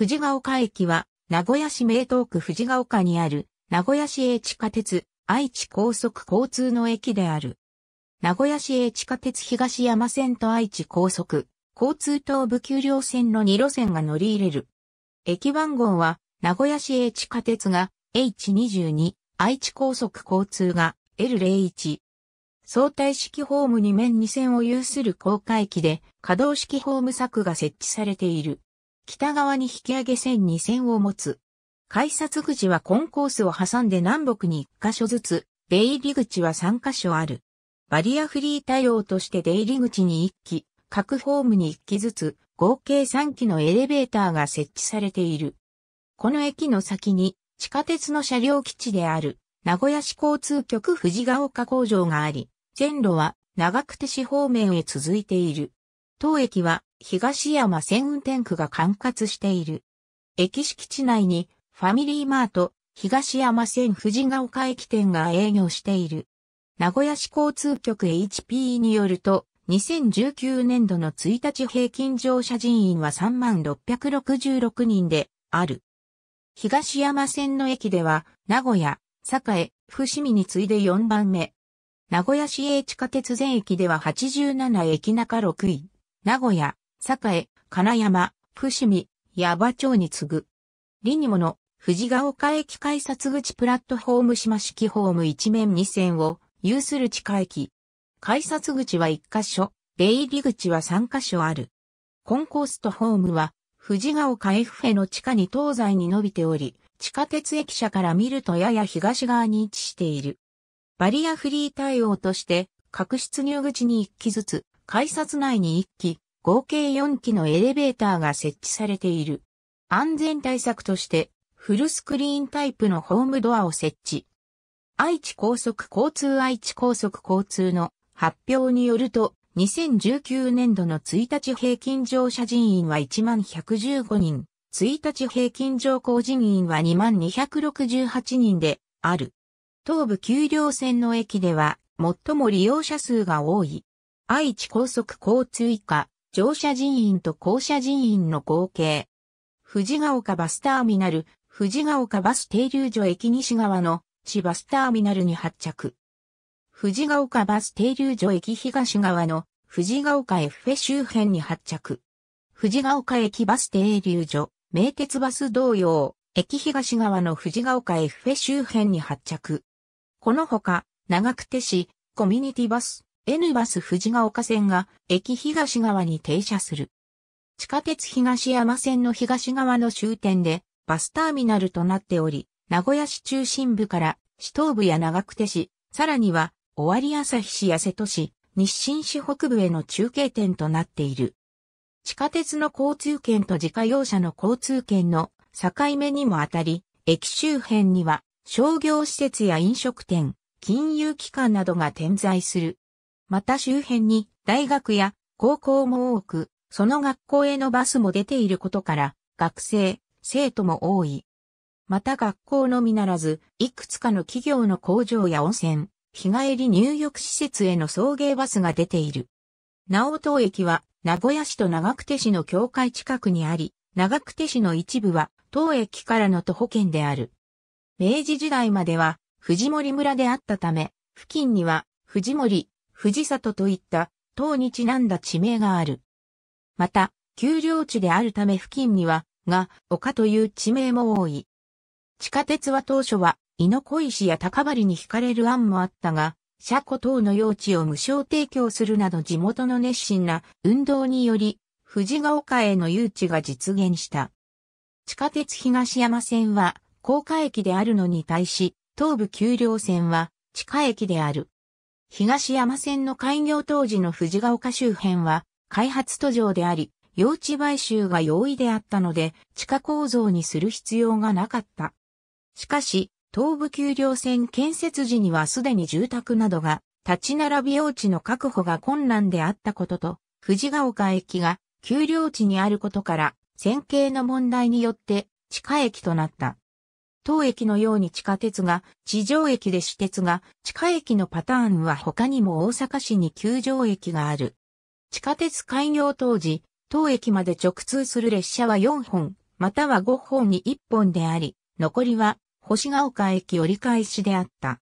藤ヶ丘駅は、名古屋市名東区藤ヶ丘にある、名古屋市営地下鉄、愛知高速交通の駅である。名古屋市営地下鉄東山線と愛知高速、交通東部丘陵線の2路線が乗り入れる。駅番号は、名古屋市営地下鉄が H22、愛知高速交通が L01。相対式ホーム2面2線を有する高架駅で、可動式ホーム柵が設置されている。北側に引き上げ線2線を持つ。改札口はコンコースを挟んで南北に1箇所ずつ、出入り口は3箇所ある。バリアフリー対応として出入り口に1機、各ホームに1機ずつ、合計3機のエレベーターが設置されている。この駅の先に、地下鉄の車両基地である、名古屋市交通局藤ヶ丘工場があり、線路は長久手市方面へ続いている。当駅は東山線運転区が管轄している。駅敷地内にファミリーマート、東山線藤ヶ丘駅店が営業している。名古屋市交通局 HP によると、2019年度の1日平均乗車人員は3666人である。東山線の駅では、名古屋、栄、伏見に次いで4番目。名古屋市営地下鉄全駅では87駅中6位。名古屋、栄、金山、伏見、矢場町に次ぐ。リニモの藤ヶ丘駅改札口プラットホーム島式ホーム一面二線を有する地下駅。改札口は一箇所、出入り口は三箇所ある。コンコースとホームは藤ヶ丘 F への地下に東西に伸びており、地下鉄駅舎から見るとやや東側に位置している。バリアフリー対応として、各出入口に一機ずつ、改札内に一機、合計4機のエレベーターが設置されている。安全対策として、フルスクリーンタイプのホームドアを設置。愛知高速交通愛知高速交通の発表によると、2019年度の1日平均乗車人員は1115人、1日平均乗降人員は2268人である。東部丘陵線の駅では最も利用者数が多い。愛知高速交通以下、乗車人員と降車人員の合計。藤ヶ丘バスターミナル、藤ヶ丘バス停留所駅西側の市バスターミナルに発着。藤ヶ丘バス停留所駅東側の藤ヶ丘エッフェ周辺に発着。藤ヶ丘駅バス停留所、名鉄バス同様、駅東側の藤ヶ丘エッフェ周辺に発着。このほか、長久手市、コミュニティバス、N バス藤ヶ丘線が駅東側に停車する。地下鉄東山線の東側の終点でバスターミナルとなっており、名古屋市中心部から市東部や長久手市、さらには尾張旭市や瀬戸市、日清市北部への中継点となっている。地下鉄の交通圏と自家用車の交通圏の境目にもあたり、駅周辺には商業施設や飲食店、金融機関などが点在する。また周辺に大学や高校も多く、その学校へのバスも出ていることから、学生、生徒も多い。また学校のみならず、いくつかの企業の工場や温泉、日帰り入浴施設への送迎バスが出ている。直東駅は、名古屋市と長久手市の境界近くにあり、長久手市の一部は、東駅からの徒歩圏である。明治時代までは、藤森村であったため、付近には、藤森、藤里といった党にちなんだ地名がある。また、丘陵地であるため付近には、が、丘という地名も多い。地下鉄は当初は、猪子石や高張に惹かれる案もあったが、車庫等の用地を無償提供するなど地元の熱心な運動により、藤ヶ丘への誘致が実現した。地下鉄東山線は、高架駅であるのに対し、東武丘陵線は、地下駅である。東山線の開業当時の藤ヶ丘周辺は開発途上であり、用地買収が容易であったので地下構造にする必要がなかった。しかし、東武丘陵線建設時にはすでに住宅などが立ち並び用地の確保が困難であったことと、藤ヶ丘駅が丘陵地にあることから、線形の問題によって地下駅となった。当駅のように地下鉄が、地上駅で私鉄が、地下駅のパターンは他にも大阪市に球場駅がある。地下鉄開業当時、当駅まで直通する列車は4本、または5本に1本であり、残りは星ヶ丘駅折り返しであった。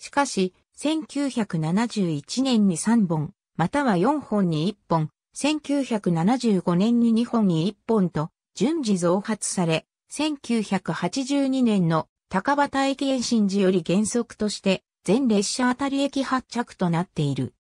しかし、1971年に3本、または4本に1本、1975年に2本に1本と、順次増発され、1982年の高畑駅延伸時より原則として全列車あたり駅発着となっている。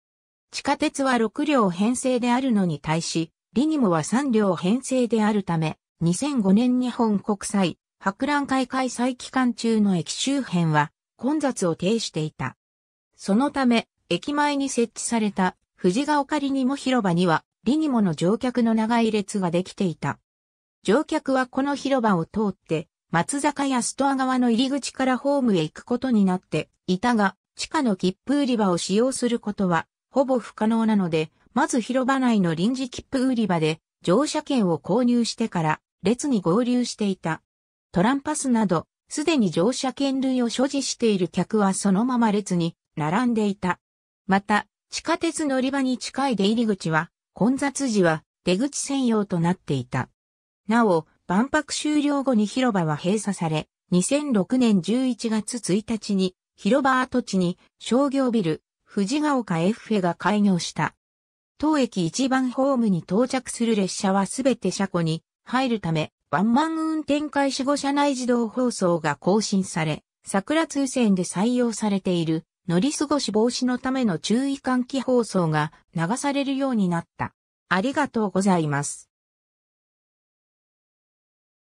地下鉄は6両編成であるのに対し、リニモは3両編成であるため、2005年日本国際博覧会開催期間中の駅周辺は混雑を呈していた。そのため、駅前に設置された藤ヶ丘リニモ広場にはリニモの乗客の長い列ができていた。乗客はこの広場を通って、松坂やストア側の入り口からホームへ行くことになっていたが、地下の切符売り場を使用することは、ほぼ不可能なので、まず広場内の臨時切符売り場で、乗車券を購入してから、列に合流していた。トランパスなど、すでに乗車券類を所持している客はそのまま列に並んでいた。また、地下鉄乗り場に近い出入り口は、混雑時は出口専用となっていた。なお、万博終了後に広場は閉鎖され、2006年11月1日に広場跡地に商業ビル、藤ヶ丘エッフェが開業した。当駅一番ホームに到着する列車はすべて車庫に入るため、ワンマン運転開始後車内自動放送が更新され、桜通線で採用されている乗り過ごし防止のための注意喚起放送が流されるようになった。ありがとうございます。